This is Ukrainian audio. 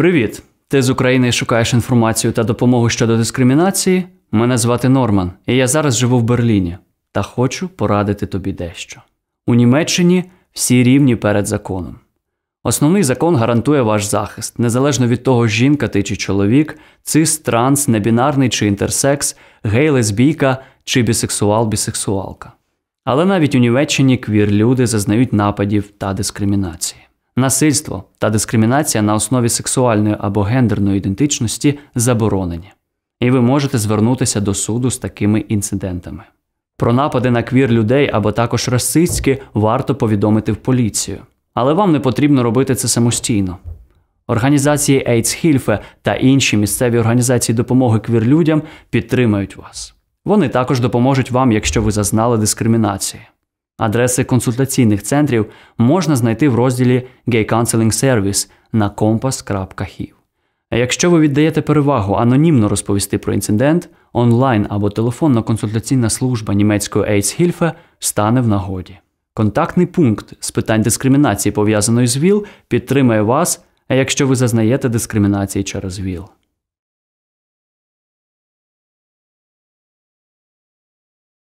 Привіт! Ти з України шукаєш інформацію та допомогу щодо дискримінації? Мене звати Норман, і я зараз живу в Берліні. Та хочу порадити тобі дещо. У Німеччині всі рівні перед законом. Основний закон гарантує ваш захист, незалежно від того, жінка ти чи чоловік, цис, транс, небінарний чи інтерсекс, гей, лесбійка чи бісексуал, бісексуалка. Але навіть у Німеччині квір люди зазнають нападів та дискримінації. Насильство та дискримінація на основі сексуальної або гендерної ідентичності заборонені, і ви можете звернутися до суду з такими інцидентами. Про напади на квір людей або також расистські варто повідомити в поліцію, але вам не потрібно робити це самостійно. Організації AIDS Hilfe та інші місцеві організації допомоги квір-людям підтримають вас. Вони також допоможуть вам, якщо ви зазнали дискримінації. Адреси консультаційних центрів можна знайти в розділі «Gay Counseling Service» на compass.hiv. Якщо ви віддаєте перевагу анонімно розповісти про інцидент, онлайн або телефонна консультаційна служба німецької AIDS-Hilfe стане в нагоді. Контактний пункт з питань дискримінації пов'язаної з ВІЛ підтримає вас, якщо ви зазнаєте дискримінації через ВІЛ.